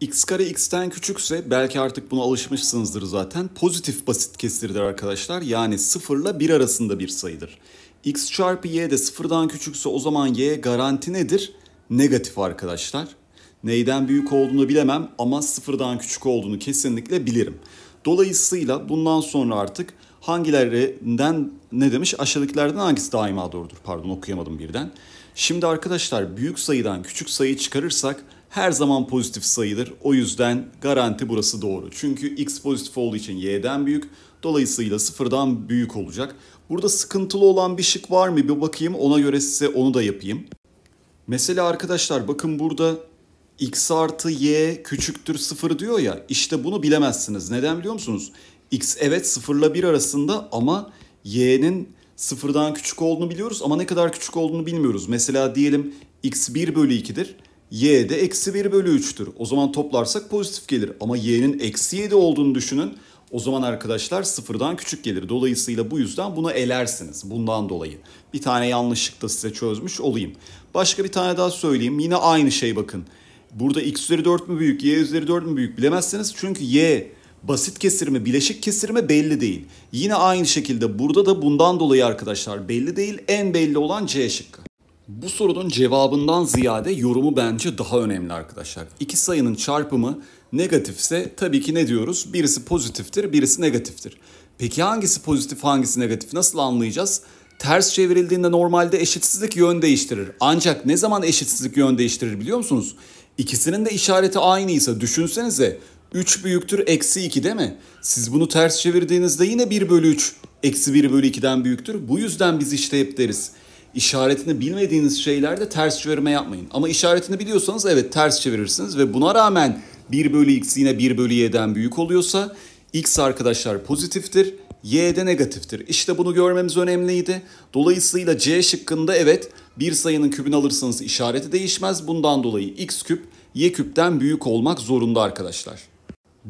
x kare x'ten küçükse belki artık buna alışmışsınızdır zaten. Pozitif basit kesirdir arkadaşlar. Yani 0 ile 1 arasında bir sayıdır. x çarpı y de 0'dan küçükse o zaman y garanti nedir? Negatif arkadaşlar. Neyden büyük olduğunu bilemem ama 0'dan küçük olduğunu kesinlikle bilirim. Dolayısıyla bundan sonra artık hangilerinden ne demiş aşağıdakilerden hangisi daima doğrudur pardon okuyamadım birden. Şimdi arkadaşlar büyük sayıdan küçük sayı çıkarırsak her zaman pozitif sayılır. O yüzden garanti burası doğru. Çünkü x pozitif olduğu için y'den büyük. Dolayısıyla sıfırdan büyük olacak. Burada sıkıntılı olan bir şık var mı bir bakayım. Ona göre size onu da yapayım. Mesela arkadaşlar bakın burada x artı y küçüktür sıfır diyor ya. İşte bunu bilemezsiniz. Neden biliyor musunuz? x evet sıfırla bir arasında ama y'nin sıfırdan küçük olduğunu biliyoruz ama ne kadar küçük olduğunu bilmiyoruz. Mesela diyelim x 1 bölü 2'dir y de eksi 1 bölü 3'tür. O zaman toplarsak pozitif gelir. Ama y'nin eksi 7 olduğunu düşünün. O zaman arkadaşlar sıfırdan küçük gelir. Dolayısıyla bu yüzden bunu elersiniz. Bundan dolayı. Bir tane yanlışlık da size çözmüş olayım. Başka bir tane daha söyleyeyim. Yine aynı şey bakın. Burada x üzeri 4 mü büyük, y üzeri 4 mü büyük bilemezsiniz. Çünkü y basit kesir mi, bileşik kesir mi belli değil. Yine aynı şekilde burada da bundan dolayı arkadaşlar belli değil. En belli olan C şıkkı. Bu sorunun cevabından ziyade yorumu bence daha önemli arkadaşlar. İki sayının çarpımı negatifse tabii ki ne diyoruz? Birisi pozitiftir, birisi negatiftir. Peki hangisi pozitif, hangisi negatif? Nasıl anlayacağız? Ters çevrildiğinde normalde eşitsizlik yön değiştirir. Ancak ne zaman eşitsizlik yön değiştirir biliyor musunuz? İkisinin de işareti aynıysa düşünsenize 3 büyüktür eksi 2 değil mi? Siz bunu ters çevirdiğinizde yine 1 bölü 3 eksi 1 bölü 2'den büyüktür. Bu yüzden biz işte hep deriz işaretini bilmediğiniz şeylerde ters çevirme yapmayın. Ama işaretini biliyorsanız evet ters çevirirsiniz ve buna rağmen 1 bölü x yine 1 bölü y'den büyük oluyorsa x arkadaşlar pozitiftir, y de negatiftir. İşte bunu görmemiz önemliydi. Dolayısıyla c şıkkında evet bir sayının kübünü alırsanız işareti değişmez. Bundan dolayı x küp y küpten büyük olmak zorunda arkadaşlar.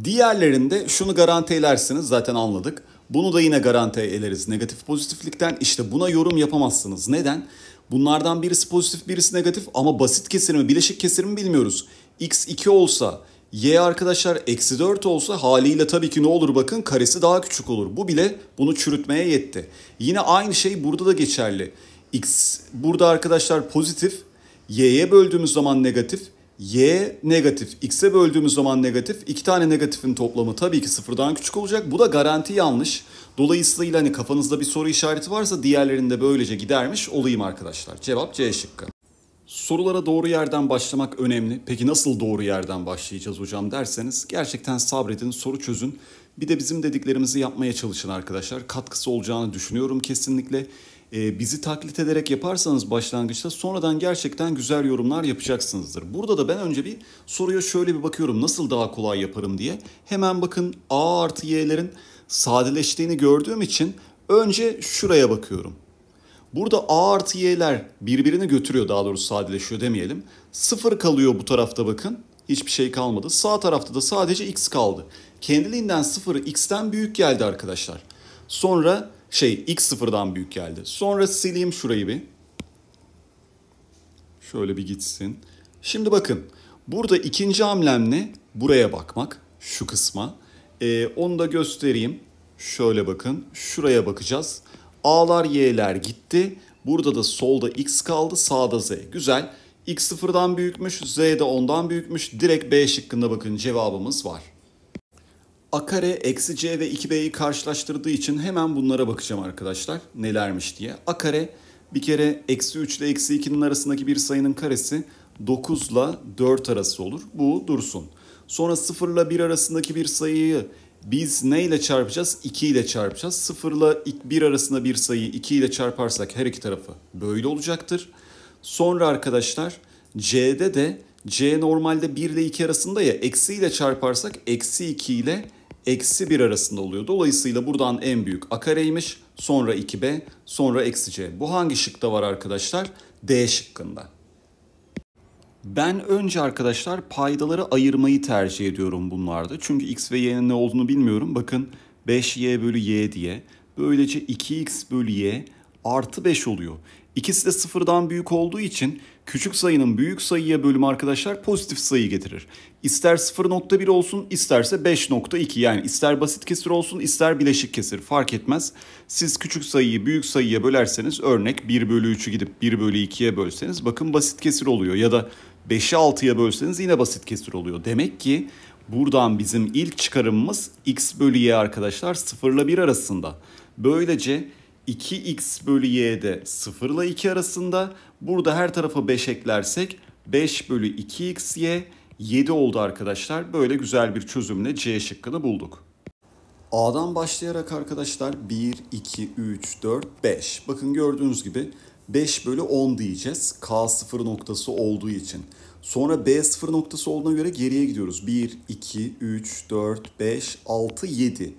Diğerlerinde şunu garanti edersiniz zaten anladık. Bunu da yine garanti ederiz negatif pozitiflikten. İşte buna yorum yapamazsınız. Neden? Bunlardan birisi pozitif birisi negatif ama basit kesirimi bileşik kesirimi bilmiyoruz. X2 olsa Y arkadaşlar eksi 4 olsa haliyle tabii ki ne olur bakın karesi daha küçük olur. Bu bile bunu çürütmeye yetti. Yine aynı şey burada da geçerli. X burada arkadaşlar pozitif. Y'ye böldüğümüz zaman negatif y negatif x'e böldüğümüz zaman negatif. iki tane negatifin toplamı tabii ki sıfırdan küçük olacak. Bu da garanti yanlış. Dolayısıyla hani kafanızda bir soru işareti varsa diğerlerini de böylece gidermiş olayım arkadaşlar. Cevap C şıkkı. Sorulara doğru yerden başlamak önemli. Peki nasıl doğru yerden başlayacağız hocam derseniz gerçekten sabredin, soru çözün. Bir de bizim dediklerimizi yapmaya çalışın arkadaşlar. Katkısı olacağını düşünüyorum kesinlikle. Ee, bizi taklit ederek yaparsanız başlangıçta sonradan gerçekten güzel yorumlar yapacaksınızdır. Burada da ben önce bir soruya şöyle bir bakıyorum nasıl daha kolay yaparım diye. Hemen bakın A artı Y'lerin sadeleştiğini gördüğüm için önce şuraya bakıyorum. Burada A artı Y'ler birbirini götürüyor daha doğrusu sadeleşiyor demeyelim. Sıfır kalıyor bu tarafta bakın. Hiçbir şey kalmadı. Sağ tarafta da sadece X kaldı. Kendiliğinden sıfırı X'ten büyük geldi arkadaşlar. Sonra şey x sıfırdan büyük geldi. Sonra sileyim şurayı bir. Şöyle bir gitsin. Şimdi bakın burada ikinci hamlemle buraya bakmak şu kısma. Ee, onu da göstereyim. Şöyle bakın şuraya bakacağız. A'lar y'ler gitti. Burada da solda x kaldı sağda z. Güzel. X sıfırdan büyükmüş, Z de ondan büyükmüş. Direkt B şıkkında bakın cevabımız var. A kare eksi C ve 2B'yi karşılaştırdığı için hemen bunlara bakacağım arkadaşlar. Nelermiş diye. A kare bir kere eksi 3 ile eksi 2'nin arasındaki bir sayının karesi 9 ile 4 arası olur. Bu dursun. Sonra 0 ile 1 arasındaki bir sayıyı biz ne ile çarpacağız? 2 ile çarpacağız. 0 ile 1 arasında bir sayıyı 2 ile çarparsak her iki tarafı böyle olacaktır. Sonra arkadaşlar C'de de C normalde 1 ile 2 arasında ya eksi ile çarparsak eksi 2 ile eksi 1 arasında oluyor. Dolayısıyla buradan en büyük a kareymiş. Sonra 2b, sonra eksi c. Bu hangi şıkta var arkadaşlar? D şıkkında. Ben önce arkadaşlar paydaları ayırmayı tercih ediyorum bunlarda. Çünkü x ve y'nin ne olduğunu bilmiyorum. Bakın 5y bölü y diye. Böylece 2x bölü y artı 5 oluyor. İkisi de sıfırdan büyük olduğu için küçük sayının büyük sayıya bölümü arkadaşlar pozitif sayı getirir. İster 0.1 olsun isterse 5.2 yani ister basit kesir olsun ister bileşik kesir fark etmez. Siz küçük sayıyı büyük sayıya bölerseniz örnek 1 bölü 3'ü gidip 1 bölü 2'ye bölseniz bakın basit kesir oluyor. Ya da 5'i 6'ya bölseniz yine basit kesir oluyor. Demek ki buradan bizim ilk çıkarımımız x bölü y arkadaşlar 0 ile 1 arasında. Böylece 2x bölü y'de 0 ile 2 arasında. Burada her tarafa 5 eklersek 5 bölü 2xy 7 oldu arkadaşlar. Böyle güzel bir çözümle C şıkkını bulduk. A'dan başlayarak arkadaşlar 1, 2, 3, 4, 5. Bakın gördüğünüz gibi 5 bölü 10 diyeceğiz. K 0 noktası olduğu için. Sonra B 0 noktası olduğuna göre geriye gidiyoruz. 1, 2, 3, 4, 5, 6, 7. 7.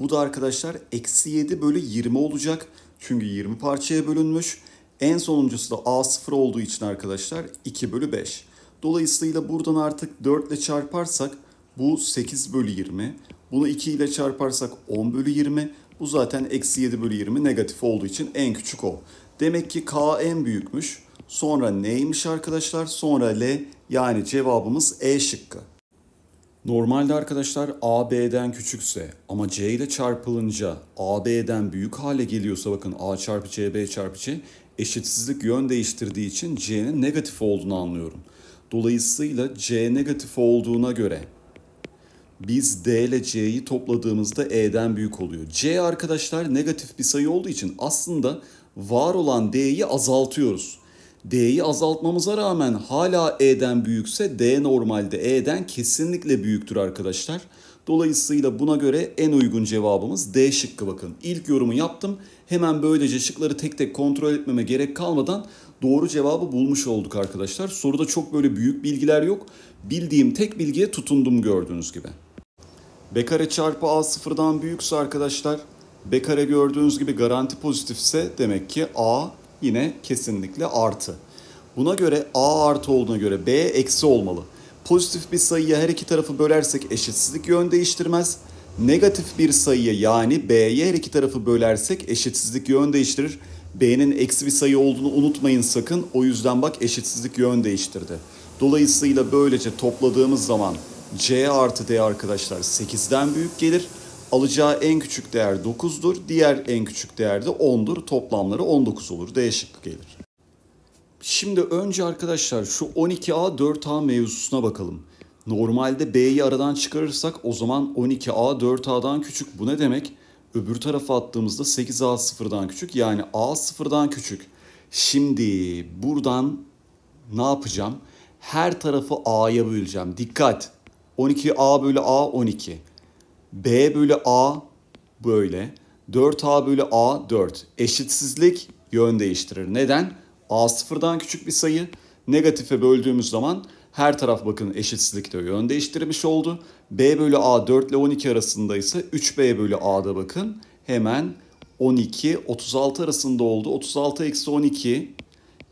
Bu da arkadaşlar eksi 7 bölü 20 olacak. Çünkü 20 parçaya bölünmüş. En sonuncusu da A0 olduğu için arkadaşlar 2 bölü 5. Dolayısıyla buradan artık 4 ile çarparsak bu 8 bölü 20. Bunu 2 ile çarparsak 10 bölü 20. Bu zaten eksi 7 bölü 20 negatif olduğu için en küçük o. Demek ki K en büyükmüş. Sonra neymiş arkadaşlar? Sonra L yani cevabımız E şıkkı. Normalde arkadaşlar AB'den küçükse ama C ile çarpılınca AB'den büyük hale geliyorsa bakın A çarpı C, B çarpı C eşitsizlik yön değiştirdiği için C'nin negatif olduğunu anlıyorum. Dolayısıyla C negatif olduğuna göre biz D ile C'yi topladığımızda E'den büyük oluyor. C arkadaşlar negatif bir sayı olduğu için aslında var olan D'yi azaltıyoruz. D'yi azaltmamıza rağmen hala E'den büyükse D normalde E'den kesinlikle büyüktür arkadaşlar. Dolayısıyla buna göre en uygun cevabımız D şıkkı bakın. İlk yorumu yaptım. Hemen böylece şıkları tek tek kontrol etmeme gerek kalmadan doğru cevabı bulmuş olduk arkadaşlar. Soruda çok böyle büyük bilgiler yok. Bildiğim tek bilgiye tutundum gördüğünüz gibi. B kare çarpı A sıfırdan büyükse arkadaşlar B kare gördüğünüz gibi garanti pozitifse demek ki A yine kesinlikle artı. Buna göre A artı olduğuna göre B eksi olmalı. Pozitif bir sayıya her iki tarafı bölersek eşitsizlik yön değiştirmez. Negatif bir sayıya yani B'ye her iki tarafı bölersek eşitsizlik yön değiştirir. B'nin eksi bir sayı olduğunu unutmayın sakın. O yüzden bak eşitsizlik yön değiştirdi. Dolayısıyla böylece topladığımız zaman C artı D arkadaşlar 8'den büyük gelir alacağı en küçük değer 9'dur. Diğer en küçük değer de 10'dur. Toplamları 19 olur. Değişiklik gelir. Şimdi önce arkadaşlar şu 12A 4A mevzusuna bakalım. Normalde B'yi aradan çıkarırsak o zaman 12A 4A'dan küçük. Bu ne demek? Öbür tarafa attığımızda 8A sıfırdan küçük. Yani A sıfırdan küçük. Şimdi buradan ne yapacağım? Her tarafı A'ya böleceğim. Dikkat! 12A bölü A 12. B bölü A böyle. 4A bölü A 4. Eşitsizlik yön değiştirir. Neden? A sıfırdan küçük bir sayı. Negatife böldüğümüz zaman her taraf bakın eşitsizlikte yön değiştirmiş oldu. B bölü A 4 ile 12 arasında ise 3B bölü A'da bakın hemen 12 36 arasında oldu. 36 eksi 12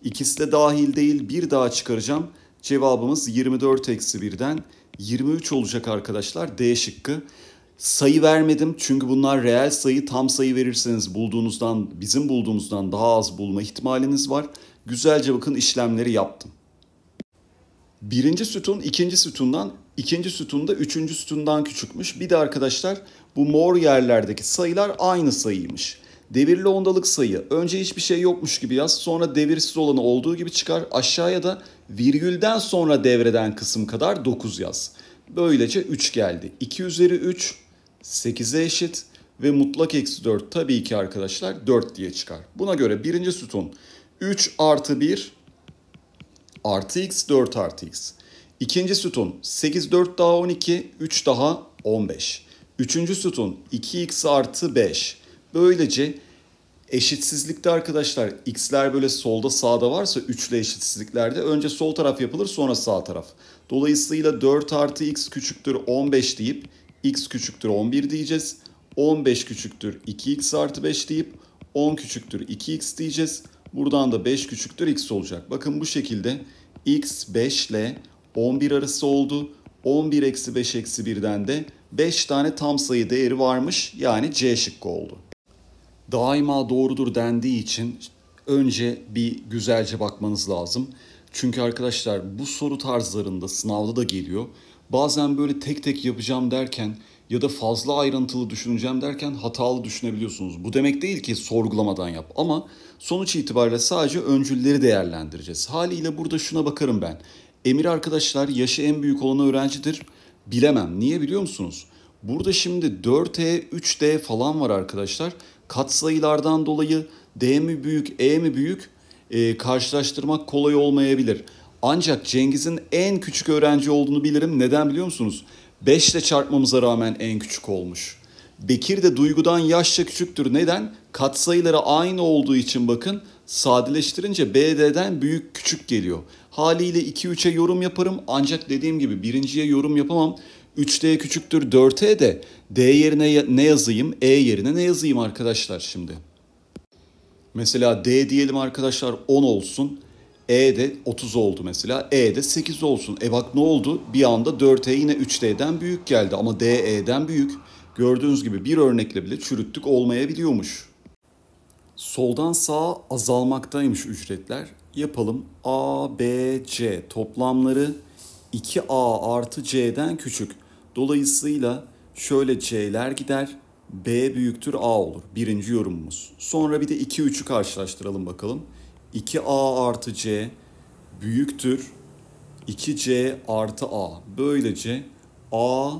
ikisi de dahil değil bir daha çıkaracağım. Cevabımız 24 eksi 1'den 23 olacak arkadaşlar D şıkkı. Sayı vermedim çünkü bunlar reel sayı tam sayı verirseniz bulduğunuzdan bizim bulduğumuzdan daha az bulma ihtimaliniz var. Güzelce bakın işlemleri yaptım. Birinci sütun ikinci sütundan, ikinci sütunda üçüncü sütundan küçükmüş. Bir de arkadaşlar bu mor yerlerdeki sayılar aynı sayıymış. Devirli ondalık sayı. Önce hiçbir şey yokmuş gibi yaz. Sonra devirsiz olanı olduğu gibi çıkar. Aşağıya da virgülden sonra devreden kısım kadar 9 yaz. Böylece 3 geldi. 2 üzeri 3 8'e eşit ve mutlak eksi 4 tabii ki arkadaşlar 4 diye çıkar. Buna göre birinci sütun 3 artı 1 artı x 4 artı x. İkinci sütun 8 4 daha 12 3 daha 15. Üçüncü sütun 2x artı 5. Böylece eşitsizlikte arkadaşlar x'ler böyle solda sağda varsa 3 ile eşitsizliklerde önce sol taraf yapılır sonra sağ taraf. Dolayısıyla 4 artı x küçüktür 15 deyip x küçüktür 11 diyeceğiz. 15 küçüktür 2x artı 5 deyip 10 küçüktür 2x diyeceğiz. Buradan da 5 küçüktür x olacak. Bakın bu şekilde x 5 ile 11 arası oldu. 11 eksi 5 eksi 1'den de 5 tane tam sayı değeri varmış. Yani C şıkkı oldu. Daima doğrudur dendiği için önce bir güzelce bakmanız lazım. Çünkü arkadaşlar bu soru tarzlarında sınavda da geliyor bazen böyle tek tek yapacağım derken ya da fazla ayrıntılı düşüneceğim derken hatalı düşünebiliyorsunuz. Bu demek değil ki sorgulamadan yap ama sonuç itibariyle sadece öncülleri değerlendireceğiz. Haliyle burada şuna bakarım ben. Emir arkadaşlar yaşı en büyük olanı öğrencidir. Bilemem. Niye biliyor musunuz? Burada şimdi 4E, 3D falan var arkadaşlar. Katsayılardan dolayı D mi büyük, E mi büyük e, karşılaştırmak kolay olmayabilir. Ancak Cengiz'in en küçük öğrenci olduğunu bilirim. Neden biliyor musunuz? 5 çarpmamıza rağmen en küçük olmuş. Bekir de duygudan yaşça küçüktür. Neden? Katsayıları aynı olduğu için bakın sadeleştirince BD'den büyük küçük geliyor. Haliyle 2-3'e yorum yaparım ancak dediğim gibi birinciye yorum yapamam. 3D küçüktür 4E de D yerine ne yazayım E yerine ne yazayım arkadaşlar şimdi. Mesela D diyelim arkadaşlar 10 olsun. E'de 30 oldu mesela. E'de 8 olsun. E bak ne oldu? Bir anda 4E yine 3D'den büyük geldi ama DE'den büyük. Gördüğünüz gibi bir örnekle bile çürüttük olmayabiliyormuş. Soldan sağa azalmaktaymış ücretler. Yapalım A, B, C toplamları 2A artı C'den küçük. Dolayısıyla şöyle C'ler gider. B büyüktür A olur. Birinci yorumumuz. Sonra bir de 2, 3'ü karşılaştıralım bakalım. 2a artı c büyüktür 2c artı a. Böylece a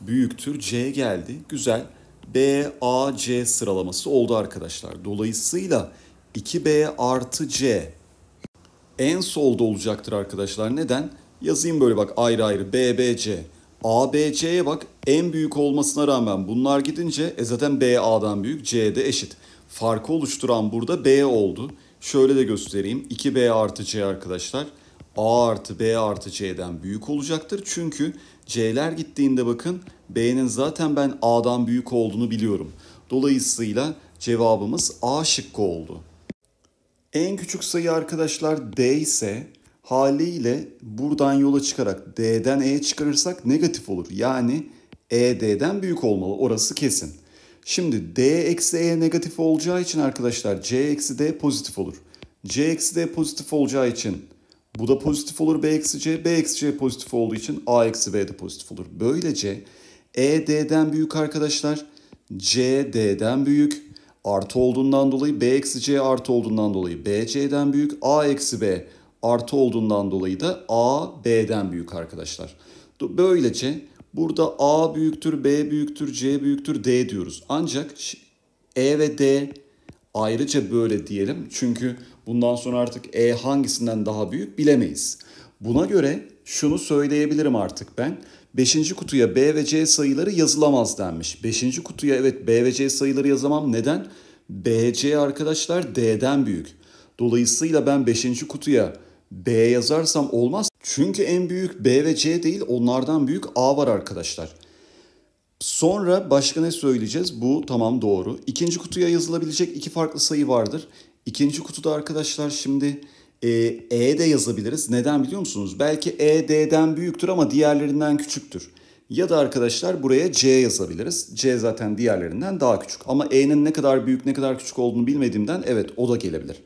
büyüktür c geldi. Güzel. B, A, C sıralaması oldu arkadaşlar. Dolayısıyla 2B artı C en solda olacaktır arkadaşlar. Neden? Yazayım böyle bak ayrı ayrı B, B, C. A, B, C'ye bak en büyük olmasına rağmen bunlar gidince e zaten B, A'dan büyük, C de eşit. Farkı oluşturan burada B oldu. Şöyle de göstereyim. 2B artı C arkadaşlar. A artı B artı C'den büyük olacaktır. Çünkü C'ler gittiğinde bakın B'nin zaten ben A'dan büyük olduğunu biliyorum. Dolayısıyla cevabımız A şıkkı oldu. En küçük sayı arkadaşlar D ise haliyle buradan yola çıkarak D'den E çıkarırsak negatif olur. Yani ED'den büyük olmalı orası kesin. Şimdi D eksi E negatif olacağı için arkadaşlar C eksi D pozitif olur. C eksi D pozitif olacağı için bu da pozitif olur B eksi C. B eksi C pozitif olduğu için A eksi B de pozitif olur. Böylece E D'den büyük arkadaşlar. C D'den büyük. Artı olduğundan dolayı B eksi C artı olduğundan dolayı B C'den büyük. A eksi B artı olduğundan dolayı da A B'den büyük arkadaşlar. Böylece Burada A büyüktür, B büyüktür, C büyüktür, D diyoruz. Ancak E ve D ayrıca böyle diyelim. Çünkü bundan sonra artık E hangisinden daha büyük bilemeyiz. Buna göre şunu söyleyebilirim artık ben. Beşinci kutuya B ve C sayıları yazılamaz denmiş. Beşinci kutuya evet B ve C sayıları yazamam. Neden? B, C arkadaşlar D'den büyük. Dolayısıyla ben beşinci kutuya B yazarsam olmaz. Çünkü en büyük B ve C değil onlardan büyük A var arkadaşlar. Sonra başka ne söyleyeceğiz? Bu tamam doğru. İkinci kutuya yazılabilecek iki farklı sayı vardır. İkinci kutuda arkadaşlar şimdi e, e de yazabiliriz. Neden biliyor musunuz? Belki E D'den büyüktür ama diğerlerinden küçüktür. Ya da arkadaşlar buraya C yazabiliriz. C zaten diğerlerinden daha küçük. Ama E'nin ne kadar büyük ne kadar küçük olduğunu bilmediğimden evet o da gelebilir.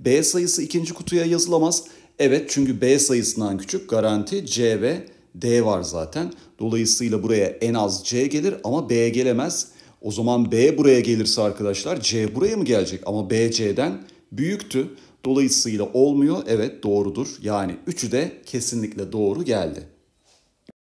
B sayısı ikinci kutuya yazılamaz. Evet çünkü B sayısından küçük garanti C ve D var zaten. Dolayısıyla buraya en az C gelir ama B gelemez. O zaman B buraya gelirse arkadaşlar C buraya mı gelecek? Ama B C'den büyüktü. Dolayısıyla olmuyor. Evet doğrudur. Yani üçü de kesinlikle doğru geldi.